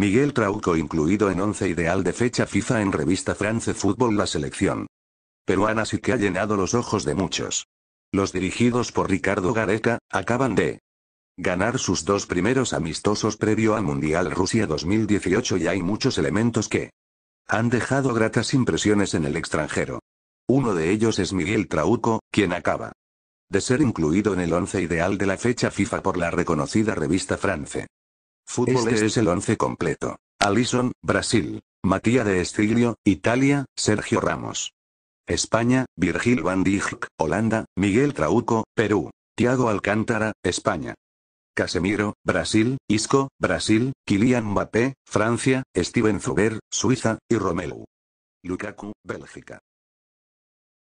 Miguel Trauco incluido en once ideal de fecha FIFA en revista France Football la selección. Peruana sí que ha llenado los ojos de muchos. Los dirigidos por Ricardo Gareca, acaban de ganar sus dos primeros amistosos previo a Mundial Rusia 2018 y hay muchos elementos que han dejado gratas impresiones en el extranjero. Uno de ellos es Miguel Trauco, quien acaba de ser incluido en el once ideal de la fecha FIFA por la reconocida revista France Fútbol este es el once completo. Alison, Brasil. Matías de Estiglio, Italia, Sergio Ramos. España, Virgil van Dijk, Holanda, Miguel Trauco, Perú. Tiago Alcántara, España. Casemiro, Brasil, Isco, Brasil, Kylian Mbappé, Francia, Steven Zuber, Suiza, y Romelu. Lukaku, Bélgica.